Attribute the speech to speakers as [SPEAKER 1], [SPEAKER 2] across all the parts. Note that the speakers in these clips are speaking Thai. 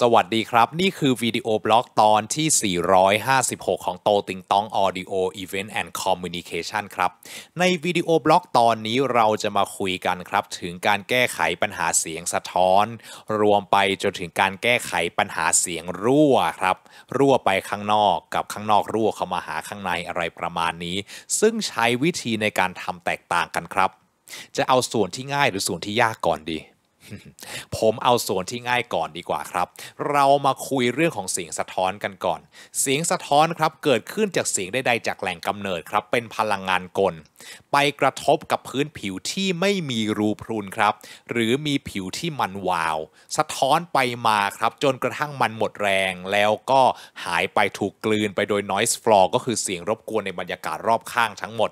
[SPEAKER 1] สวัสดีครับ นี่คือวิดีโอบล็อกตอนที่ 456 ของโตติงตอง Audio Event and Communication ครับ ในวิดีโอบล็อกตอนนี้เราจะมาคุยกันครับถึงการแก้ไขปัญหาเสียงสะท้อน รวมไปจนถึงการแก้ไขปัญหาเสียงรั่วครับ รั่วไปข้างนอกกับข้างนอกรั่วเข้ามาหาข้างในอะไรประมาณนี้ ซึ่งใช้วิธีในการทำแตกต่างกันครับ จะเอาส่วนที่ง่ายหรือส่วนที่ยากก่อนดีผมเอาส่วนที่ง่ายก่อนดีกว่าครับ เรามาคุยเรื่องของเสียงสะท้อนกันก่อน เสียงสะท้อนครับเกิดขึ้นจากเสียงใดๆจากแหล่งกำเนิดครับ เป็นพลังงานกล ไปกระทบกับพื้นผิวที่ไม่มีรูพรุนครับ หรือมีผิวที่มันวาว สะท้อนไปมาครับ จนกระทั่งมันหมดแรงแล้วก็หายไปถูกกลืน ไปโดย noise floor ก็คือเสียงรบกวน ในบรรยากาศรอบข้างทั้งหมด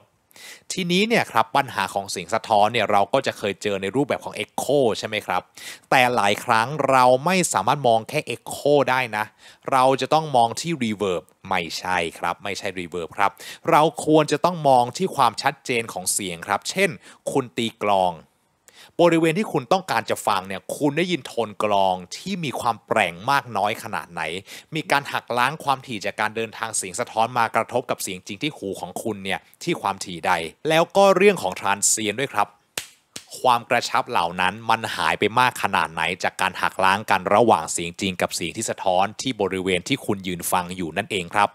[SPEAKER 1] ทีนี้เนี่ยครับปัญหาของเสียงสะท้อนเนี่ยเราก็จะเคยเจอในรูปแบบของ Echo ใช่ไหมครับ แต่หลายครั้งเราไม่สามารถมองแค่ Echo ได้นะ เราจะต้องมองที่ Reverb ไม่ใช่ครับ ไม่ใช่ Reverb ครับ เราควรจะต้องมองที่ความชัดเจนของเสียงครับ เช่นคุณตีกลองบริเวณที่คุณต้องการจะฟังเนี่ย คุณได้ยินโทนกลองที่มีความแปร่งมากน้อยขนาดไหน มีการหักล้างความถี่จากการเดินทางเสียงสะท้อนมากระทบกับเสียงจริงที่หูของคุณเนี่ยที่ความถี่ใด แล้วก็เรื่องของทรานเซียนด้วยครับ ความกระชับเหล่านั้นมันหายไปมากขนาดไหน จากการหักล้างกันระหว่างเสียงจริงกับเสียงที่สะท้อนที่บริเวณที่คุณยืนฟังอยู่นั่นเองครับ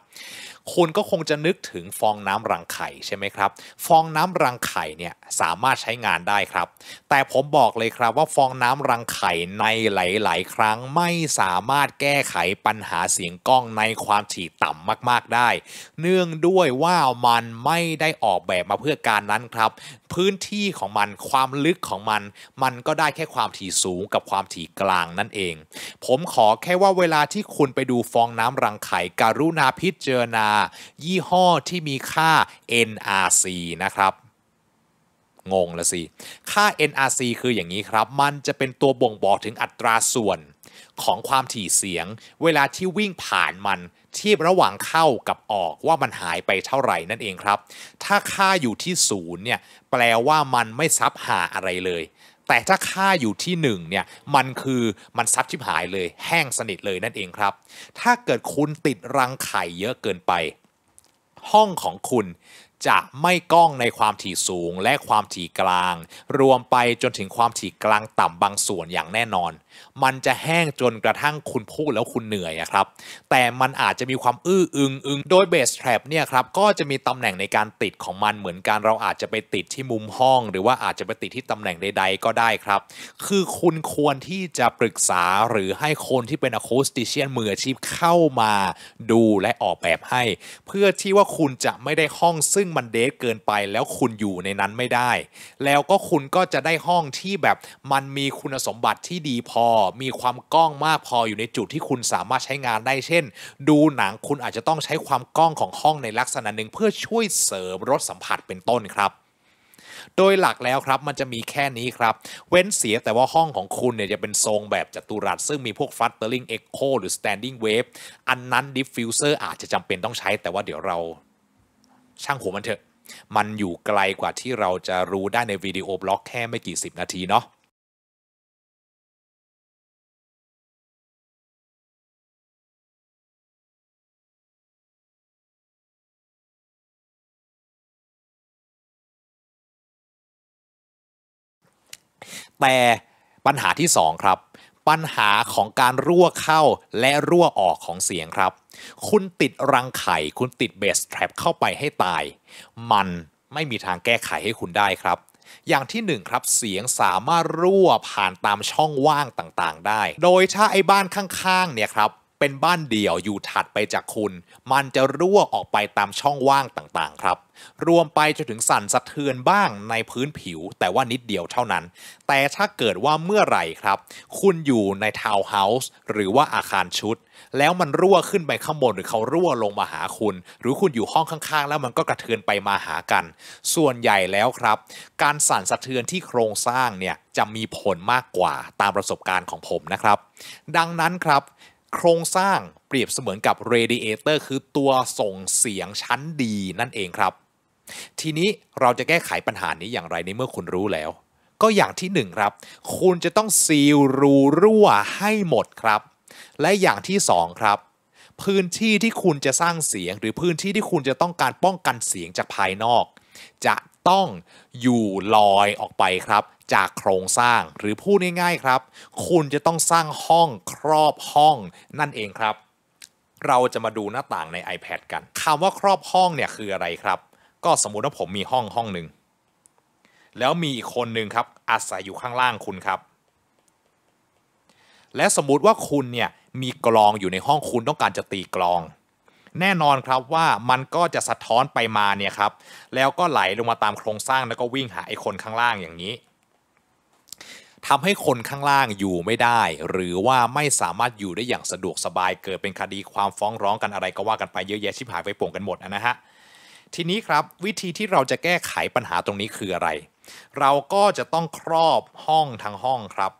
[SPEAKER 1] คุณก็คงจะนึกถึงฟองน้ำรังไข่ใช่ไหมครับ ฟองน้ำรังไข่เนี่ย สามารถใช้งานได้ครับ แต่ผมบอกเลยครับว่าฟองน้ำรังไข่ในหลายๆ ครั้งไม่สามารถแก้ไขปัญหาเสียงกล้องในความถี่ต่ำมาก ๆได้ เนื่องด้วยว่ามันไม่ได้ออกแบบมาเพื่อการนั้นครับ พื้นที่ของมันความลึกของมัน มันก็ได้แค่ความถี่สูงกับความถี่กลางนั่นเอง ผมขอแค่ว่าเวลาที่คุณไปดูฟองน้ำรังไข่การุณาพิจารณาายี่ห้อที่มีค่า NRC นะครับ งงละสิ ค่า NRC คืออย่างนี้ครับ มันจะเป็นตัวบ่งบอกถึงอัตราส่วน ของความถี่เสียง เวลาที่วิ่งผ่านมันที่ระหว่างเข้ากับออกว่ามันหายไปเท่าไหร่นั่นเองครับ ถ้าค่าอยู่ที่ศูนย์เนี่ยแปลว่ามันไม่ซับหาอะไรเลยแต่ถ้าค่าอยู่ที่1เนี่ยมันคือมันซัดชิบหายเลยแห้งสนิทเลยนั่นเองครับ ถ้าเกิดคุณติดรังไข่เยอะเกินไป ห้องของคุณจะไม่ก้องในความถี่สูงและความถี่กลาง รวมไปจนถึงความถี่กลางต่ำบางส่วนอย่างแน่นอนมันจะแห้งจนกระทั่งคุณพูดแล้วคุณเหนื่อยครับแต่มันอาจจะมีความอื้ออึงอึงโดยเบสแทร็บเนี่ยครับ ก็จะมีตำแหน่งในการติดของมันเหมือนกันเราอาจจะไปติดที่มุมห้อง หรือว่าอาจจะไปติดที่ตำแหน่งใด ๆ ก็ได้ครับ คือคุณควรที่จะปรึกษาหรือให้คนที่เป็นอะคูสติเชียนมืออาชีพเข้ามาดูและออกแบบให้ เพื่อที่ว่าคุณจะไม่ได้ห้องซึ่งมันเดทเกินไปแล้วคุณอยู่ในนั้นไม่ได้ แล้วก็คุณก็จะได้ห้องที่แบบมันมีคุณสมบัติที่ดีพอมีความกล้องมากพออยู่ในจุดที่คุณสามารถใช้งานได้เช่น ดูหนังคุณอาจจะต้องใช้ความกล้องของห้องในลักษณะหนึ่งเพื่อช่วยเสริมรสสัมผัสเป็นต้นครับ โดยหลักแล้วครับมันจะมีแค่นี้ครับ เว้นเสียแต่ว่าห้องของคุณเนี่ยจะเป็นทรงแบบจัตุรัสซึ่งมีพวกฟัเตอร์ลิงเอ็กโคหรือสแตนดิ้งเวฟอันนั้นดิฟฟิวเซอร์อาจจะจำเป็นต้องใช้แต่ว่าเดี๋ยวเรา ช่างหัวมันเถอะ มันอยู่ไกลกว่าที่เราจะรู้ได้ในวิดีโอบล็อกแค่ไม่กี่สิบนาทีเนาะแต่ปัญหาที่2ครับ ปัญหาของการรั่วเข้าและรั่วออกของเสียงครับ คุณติดรังไข่คุณติดเบสแทรปเข้าไปให้ตาย มันไม่มีทางแก้ไขให้คุณได้ครับ อย่างที่1ครับเสียงสามารถรั่วผ่านตามช่องว่างต่างๆ ได้ โดยถ้าไอ้บ้านข้าง ๆ เนี่ยครับเป็นบ้านเดี่ยวอยู่ถัดไปจากคุณ มันจะรั่วออกไปตามช่องว่างต่างๆ ครับ รวมไปจนถึงสั่นสะเทือนบ้างในพื้นผิว แต่ว่านิดเดียวเท่านั้น แต่ถ้าเกิดว่าเมื่อไหร่ครับ คุณอยู่ในทาวน์เฮาส์หรือว่าอาคารชุด แล้วมันรั่วขึ้นไปข้างบน หรือเขารั่วลงมาหาคุณ หรือคุณอยู่ห้องข้าง ๆ แล้วมันก็กระเทือนไปมาหากันส่วนใหญ่แล้วครับ การสั่นสะเทือนที่โครงสร้างเนี่ยจะมีผลมากกว่าตามประสบการณ์ของผมนะครับดังนั้นครับโครงสร้างเปรียบเสมือนกับเรดิเอเตอร์คือตัวส่งเสียงชั้นดีนั่นเองครับ ทีนี้เราจะแก้ไขปัญหานี้อย่างไรในเมื่อคุณรู้แล้ว ก็อย่างที่1ครับ คุณจะต้องซีลรูรั่วให้หมดครับ และอย่างที่2ครับ พื้นที่ที่คุณจะสร้างเสียงหรือพื้นที่ที่คุณจะต้องการป้องกันเสียงจากภายนอก จะต้องอยู่ลอยออกไปครับจากโครงสร้างหรือพูดง่ายๆครับ คุณจะต้องสร้างห้องครอบห้อง นั่นเองครับ เราจะมาดูหน้าต่างใน iPad กัน คำว่าครอบห้องเนี่ยคืออะไรครับ ก็สมมุติว่าผมมีห้องห้องหนึ่ง แล้วมีอีกคนหนึ่งครับอาศัยอยู่ข้างล่างคุณครับ และสมมุติว่าคุณเนี่ยมีกลองอยู่ในห้องคุณต้องการจะตีกลอง แน่นอนครับว่ามันก็จะสะท้อนไปมาเนี่ยครับแล้วก็ไหลลงมาตามโครงสร้างแล้วก็วิ่งหาไอ้คนข้างล่างอย่างนี้ทำให้คนข้างล่างอยู่ไม่ได้ หรือว่าไม่สามารถอยู่ได้อย่างสะดวกสบายเกิดเป็นคดีความฟ้องร้องกันอะไร ก็ว่ากันไปเยอะแยะชิบหายไปป่งกันหมดนะฮะ ทีนี้ครับวิธีที่เราจะแก้ไขปัญหาตรงนี้คืออะไร เราก็จะต้องครอบห้องทั้งห้องครับ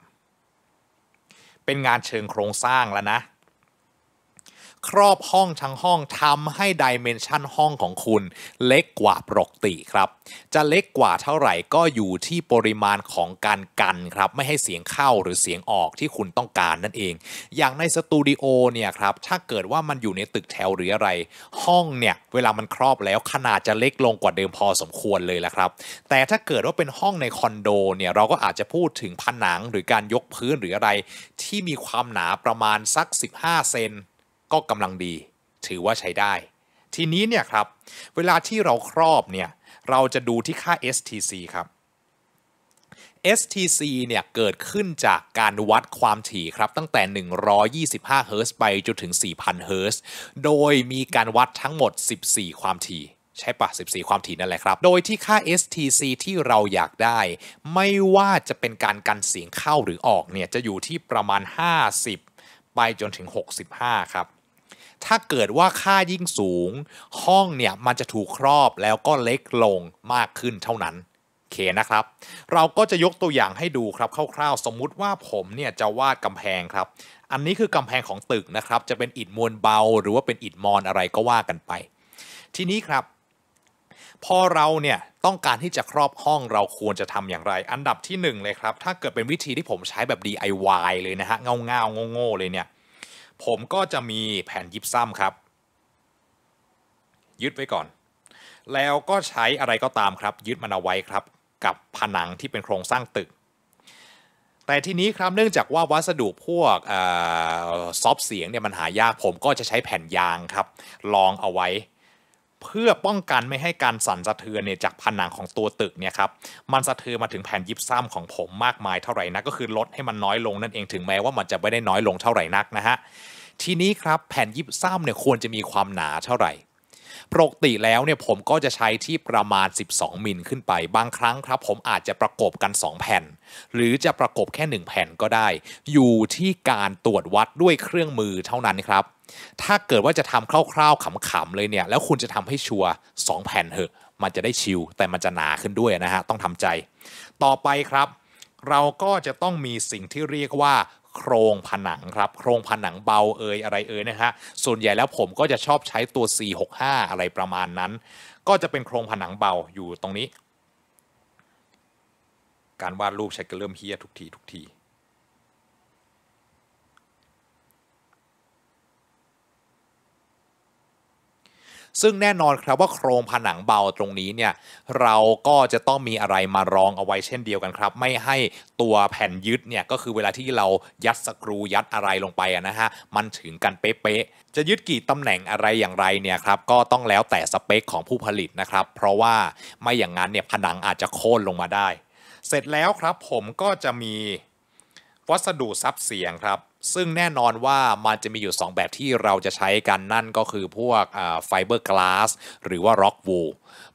[SPEAKER 1] เป็นงานเชิงโครงสร้างแล้วนะครอบห้องทั้งห้องทำให้ดิเมนชันห้องของคุณ เล็กกว่าปกติครับ จะเล็กกว่าเท่าไหร่ก็อยู่ที่ปริมาณของการกันครับไม่ให้เสียงเข้าหรือเสียงออกที่คุณต้องการนั่นเอง อย่างในสตูดิโอเนี่ยครับถ้าเกิดว่ามันอยู่ในตึกแถวหรืออะไร ห้องเนี่ย เวลามันครอบแล้วขนาดจะเล็กลงกว่าเดิมพอสมควรเลยและครับ แต่ถ้าเกิดว่าเป็นห้องในคอนโดเนี่ยเราก็อาจจะพูดถึงผนังหรือการยกพื้นหรืออะไร ที่มีความหนาประมาณสัก15เซนก็กำลังดีถือว่าใช้ได้ ทีนี้เนี่ยครับเวลาที่เราครอบเนี่ยเราจะดูที่ค่า STC ครับ STC เนี่ยเกิดขึ้นจากการวัดความถี่ครับตั้งแต่ 125เฮิร์ตไปจนถึง 4,000เฮิร์ตโดยมีการวัดทั้งหมด 14 ความถี่ใช่ปะ14 ความถี่นั่นแหละครับ โดยที่ค่า STC ที่เราอยากได้ ไม่ว่าจะเป็นการกันเสียงเข้าหรือออกเนี่ยจะอยู่ที่ประมาณ 50 ไปจนถึง 65 ครับถ้าเกิดว่าค่ายิ่งสูง ห้องเนี่ย มันจะถูกครอบแล้วก็เล็กลงมากขึ้นเท่านั้นโอเคนะครับ เราก็จะยกตัวอย่างให้ดูครับคร่าวๆ สมมุติว่าผมเนี่ยจะวาดกำแพงครับ อันนี้คือกำแพงของตึกนะครับจะเป็นอิฐมวลเบา หรือว่าเป็นอิฐมอนอะไรก็ว่ากันไป ทีนี้ครับพอเราเนี่ยต้องการที่จะครอบห้องเราควรจะทำอย่างไร อันดับที่1เลยครับถ้าเกิดเป็นวิธีที่ผมใช้แบบ DIY เลยนะฮะเงาเงาโง่ๆเลยเนี่ยผมก็จะมีแผ่นยิปซัมครับ ยึดไว้ก่อน แล้วก็ใช้อะไรก็ตามครับยึดมันเอาไว้ครับ กับผนังที่เป็นโครงสร้างตึก แต่ทีนี้ครับเนื่องจากว่าวัสดุพวกซอฟเสียงเนี่ยมันหายากผมก็จะใช้แผ่นยางครับรองเอาไว้เพื่อป้องกันไม่ให้การสั่นสะเทือนเนี่ยจากผนังของตัวตึกเนี่ยครับ มันสะเทือนมาถึงแผ่นยิปซัมของผมมากมายเท่าไหร่นะก็คือลดให้มันน้อยลงนั่นเองถึงแม้ว่ามันจะไม่ได้น้อยลงเท่าไหร่นักนะฮะ ทีนี้ครับแผ่นยิปซัมเนี่ยควรจะมีความหนาเท่าไหร่ปกติแล้วเนี่ยผมก็จะใช้ที่ประมาณ 12 มิลขึ้นไป บางครั้งครับ ผมอาจจะประกบกัน 2 แผ่น หรือจะประกบแค่ 1 แผ่นก็ได้ อยู่ที่การตรวจวัดด้วยเครื่องมือเท่านั้นครับ ถ้าเกิดว่าจะทำคร่าว ๆขำๆเลยเนี่ย แล้วคุณจะทำให้ชัวร์2แผ่นเหอะมันจะได้ชิลแต่มันจะหนาขึ้นด้วยนะฮะ ต้องทำใจ ต่อไปครับ เราก็จะต้องมีสิ่งที่เรียกว่าโครงผนังครับ โครงผนังเบาเอยอะไรเอยนะฮะส่วนใหญ่แล้วผมก็จะชอบใช้ตัว 4 6 5 อะไรประมาณนั้น ก็จะเป็นโครงผนังเบาอยู่ตรงนี้ การวาดรูปใช้ก็เริ่มเฮี้ยทุกที ทุกทีซึ่งแน่นอนครับว่าโครงผนังเบาตรงนี้เนี่ยเราก็จะต้องมีอะไรมารองเอาไว้เช่นเดียวกันครับ ไม่ให้ตัวแผ่นยึดเนี่ยก็คือเวลาที่เรายัดสกรูยัดอะไรลงไปนะฮะมันถึงกันเป๊ะจะยึดกี่ตำแหน่งอะไรอย่างไรเนี่ยครับก็ต้องแล้วแต่สเปคของผู้ผลิตนะครับ เพราะว่าไม่อย่างนั้นเนี่ยผนังอาจจะโค่นลงมาได้ เสร็จแล้วครับผมก็จะมีวัสดุซับเสียงครับ ซึ่งแน่นอนว่ามันจะมีอยู่ 2 แบบที่เราจะใช้กันนั่นก็คือพวกไฟเบอร์กลาสหรือว่าร็อกวู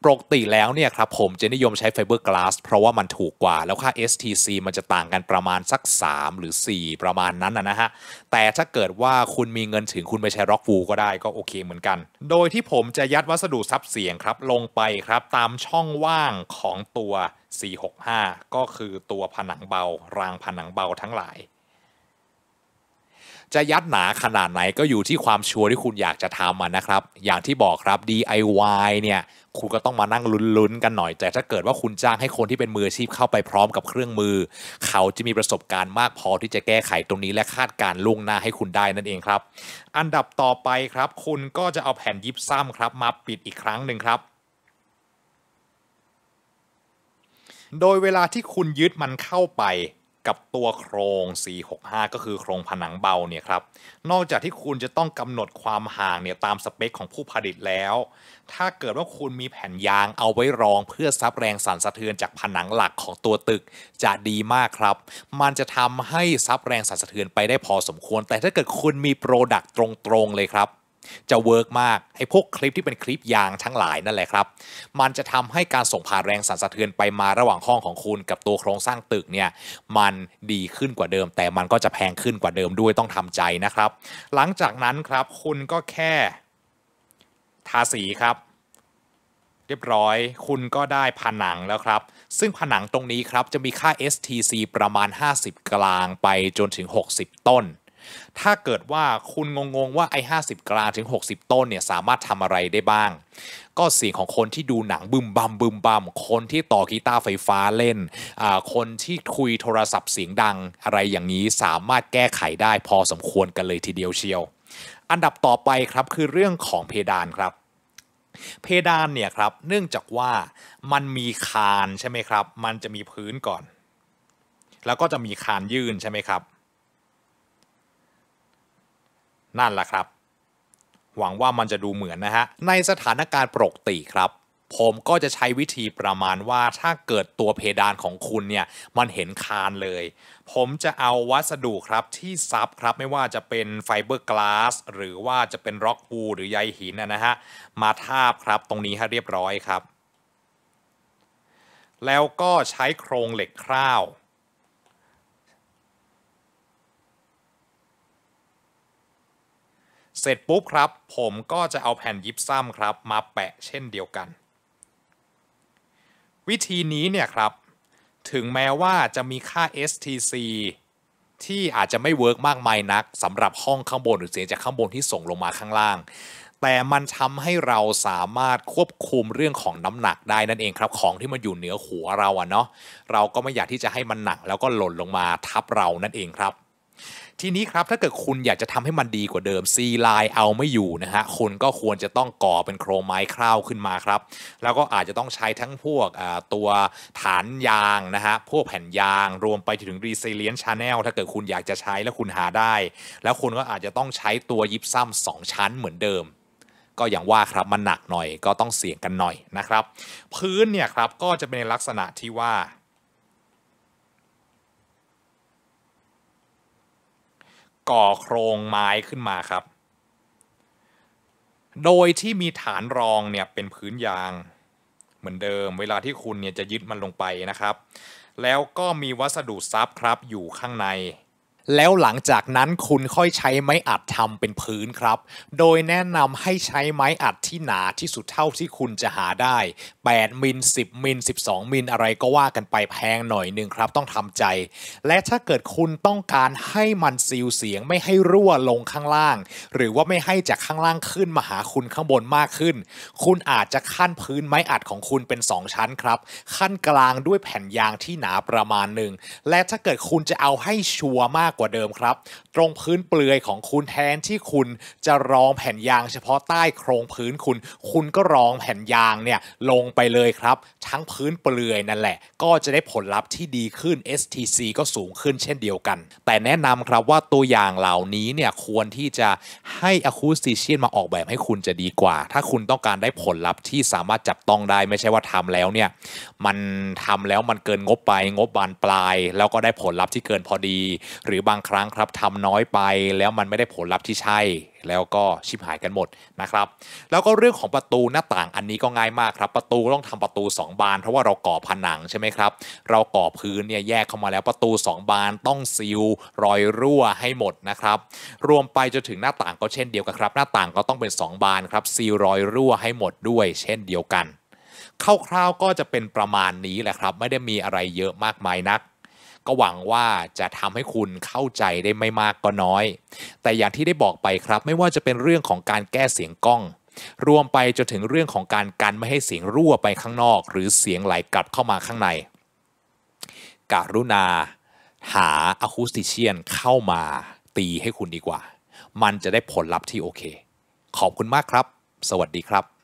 [SPEAKER 1] ปกติแล้วเนี่ยครับผมจะนิยมใช้ไฟเบอร์กลาสเพราะว่ามันถูกกว่า แล้วค่า STC มันจะต่างกันประมาณสัก 3 หรือ 4 ประมาณนั้นนะฮะ แต่ถ้าเกิดว่าคุณมีเงินถึงคุณไปใช้ร็อกวูก็ได้ก็โอเคเหมือนกัน โดยที่ผมจะยัดวัสดุซับเสียงครับลงไปครับตามช่องว่างของตัว465 ก็คือตัวผนังเบา รางผนังเบาทั้งหลาย จะยัดหนาขนาดไหนก็อยู่ที่ความชัวร์ที่คุณอยากจะทำมันนะครับ อย่างที่บอกครับ DIY เนี่ยคุณก็ต้องมานั่งลุ้นๆกันหน่อย แต่ถ้าเกิดว่าคุณจ้างให้คนที่เป็นมืออาชีพเข้าไปพร้อมกับเครื่องมือ เขาจะมีประสบการณ์มากพอที่จะแก้ไขตรงนี้และคาดการล่วงหน้าให้คุณได้นั่นเองครับ อันดับต่อไปครับ คุณก็จะเอาแผ่นยิบซ้ำครับ มาปิดอีกครั้งหนึ่งครับโดยเวลาที่คุณยึดมันเข้าไปกับตัวโครง 4 6 5 ก็คือโครงผนังเบาเนี่ยครับนอกจากที่คุณจะต้องกำหนดความห่างเนี่ยตามสเปคของผู้ผลิตแล้ว ถ้าเกิดว่าคุณมีแผ่นยางเอาไว้รองเพื่อซับแรงสั่นสะเทือนจากผนังหลักของตัวตึกจะดีมากครับ มันจะทำให้ซับแรงสั่นสะเทือนไปได้พอสมควร แต่ถ้าเกิดคุณมีโปรดักต์ตรงๆเลยครับจะเวิร์กมากไอ้พวกคลิปที่เป็นคลิปยางทั้งหลายนั่นแหละครับ มันจะทำให้การส่งผ่านแรงสั่นสะเทือนไปมาระหว่างห้องของคุณกับตัวโครงสร้างตึกเนี่ยมันดีขึ้นกว่าเดิม แต่มันก็จะแพงขึ้นกว่าเดิมด้วยต้องทำใจนะครับ หลังจากนั้นครับคุณก็แค่ทาสีครับ เรียบร้อย คุณก็ได้ผนังแล้วครับซึ่งผนังตรงนี้ครับจะมีค่า STC ประมาณ 50กลางไปจนถึง 60 ต้นถ้าเกิดว่าคุณงงๆว่าไอ้50กลาถึง60ต้นเนี่ยสามารถทำอะไรได้บ้าง ก็เสียงของคนที่ดูหนังบึมบัมบึมบัมคนที่ต่อกีตาร์ไฟฟ้าเล่น คนที่คุยโทรศัพท์เสียงดังอะไรอย่างนี้สามารถแก้ไขได้พอสมควรกันเลยทีเดียวเชียว อันดับต่อไปครับคือเรื่องของเพดานครับ เพดานเนี่ยครับเนื่องจากว่ามันมีคานใช่ไหมครับมันจะมีพื้นก่อน แล้วก็จะมีคานยื่นใช่ไหมครับนั่นแหละครับ หวังว่ามันจะดูเหมือนนะฮะ ในสถานการณ์ปกติครับ ผมก็จะใช้วิธีประมาณว่าถ้าเกิดตัวเพดานของคุณเนี่ยมันเห็นคานเลย ผมจะเอาวัสดุครับที่ซับครับไม่ว่าจะเป็นไฟเบอร์กลาสหรือว่าจะเป็นร็อกวูหรือใยหินนะฮะ มาทาบครับตรงนี้ให้เรียบร้อยครับ แล้วก็ใช้โครงเหล็กคร่าวเสร็จปุ๊บครับ ผมก็จะเอาแผ่นยิปซัมครับมาแปะเช่นเดียวกัน วิธีนี้เนี่ยครับ ถึงแม้ว่าจะมีค่า STC ที่อาจจะไม่เวิร์กมากมายนักสำหรับห้องข้างบนหรือเสียงจากข้างบนที่ส่งลงมาข้างล่าง แต่มันทำให้เราสามารถควบคุมเรื่องของน้ำหนักได้นั่นเองครับของที่มันอยู่เหนือหัวเราอะเนาะเราก็ไม่อยากที่จะให้มันหนักแล้วก็หล่นลงมาทับเรานั่นเองครับทีนี้ครับ ถ้าเกิดคุณอยากจะทำให้มันดีกว่าเดิมซีไลน์เอาไม่อยู่นะฮะคุณก็ควรจะต้องก่อเป็นโครงไม้คร่าวขึ้นมาครับ แล้วก็อาจจะต้องใช้ทั้งพวกตัวฐานยาง นะฮะพวกแผ่นยาง รวมไปถึงรีเซเลียนชาแนล ถ้าเกิดคุณอยากจะใช้แล้วคุณหาได้ แล้วคุณก็อาจจะต้องใช้ตัวยิปซ้ำสองชั้นเหมือนเดิม ก็อย่างว่าครับมันหนักหน่อยก็ต้องเสี่ยงกันหน่อยนะครับพื้นเนี่ยครับก็จะเป็นลักษณะที่ว่าก่อโครงไม้ขึ้นมาครับ โดยที่มีฐานรองเนี่ยเป็นพื้นยาง เหมือนเดิมเวลาที่คุณเนี่ยจะยึดมันลงไปนะครับ แล้วก็มีวัสดุซับครับอยู่ข้างในแล้วหลังจากนั้นคุณค่อยใช้ไม้อัดทำเป็นพื้นครับ โดยแนะนำให้ใช้ไม้อัดที่หนาที่สุดเท่าที่คุณจะหาได้ 8มิล 10 มิล 12 มิลอะไรก็ว่ากันไปแพงหน่อยหนึ่งครับ ต้องทำใจ และถ้าเกิดคุณต้องการให้มันซีลเสียงไม่ให้รั่วลงข้างล่าง หรือว่าไม่ให้จากข้างล่างขึ้นมาหาคุณข้างบนมากขึ้น คุณอาจจะขั้นพื้นไม้อัดของคุณเป็น 2 ชั้นครับ ขั้นกลางด้วยแผ่นยางที่หนาประมาณหนึ่ง และถ้าเกิดคุณจะเอาให้ชัวร์มากกว่าเดิมครับ ตรงพื้นเปลือยของคุณแทนที่คุณจะรองแผ่นยางเฉพาะใต้โครงพื้นคุณ คุณก็รองแผ่นยางเนี่ยลงไปเลยครับทั้งพื้นเปลือยนั่นแหละ ก็จะได้ผลลัพธ์ที่ดีขึ้น STC ก็สูงขึ้นเช่นเดียวกัน แต่แนะนำครับว่าตัวอย่างเหล่านี้เนี่ยควรที่จะให้อะคูสติเชียนมาออกแบบให้คุณจะดีกว่าถ้าคุณต้องการได้ผลลัพธ์ที่สามารถจับต้องได้ไม่ใช่ว่าทำแล้วเนี่ยมันทำแล้วมันเกินงบไปงบบานปลาย แล้วก็ได้ผลลัพธ์ที่เกินพอดีหรือบบางครั้งครับทำน้อยไปแล้วมันไม่ได้ผลลัพธ์ที่ใช่แล้วก็ชิบหายกันหมดนะครับ แล้วก็เรื่องของประตูหน้าต่างอันนี้ก็ง่ายมากครับ ประตูต้องทำประตู 2 บาน เพราะว่าเราก่อผนังใช่ไหมครับเราก่อพื้นเนี่ยแยกเข้ามาแล้วประตู 2 บานต้องซีลรอยรั่วให้หมดนะครับ รวมไปจนถึงหน้าต่างก็เช่นเดียวกันครับ หน้าต่างก็ต้องเป็น 2 บานครับซีลรอยรั่วให้หมดด้วย เช่นเดียวกันคร่าวๆก็จะเป็นประมาณนี้แหละครับ ไม่ได้มีอะไรเยอะมากมายนักก็หวังว่าจะทำให้คุณเข้าใจได้ไม่มากก็น้อย แต่อย่างที่ได้บอกไปครับไม่ว่าจะเป็นเรื่องของการแก้เสียงกล้อง รวมไปจนถึงเรื่องของการกันไม่ให้เสียงรั่วไปข้างนอกหรือเสียงไหลกลับเข้ามาข้างใน กรุณา หาอะคูสติเชียนเข้ามาตีให้คุณดีกว่า มันจะได้ผลลัพธ์ที่โอเค ขอบคุณมากครับ สวัสดีครับ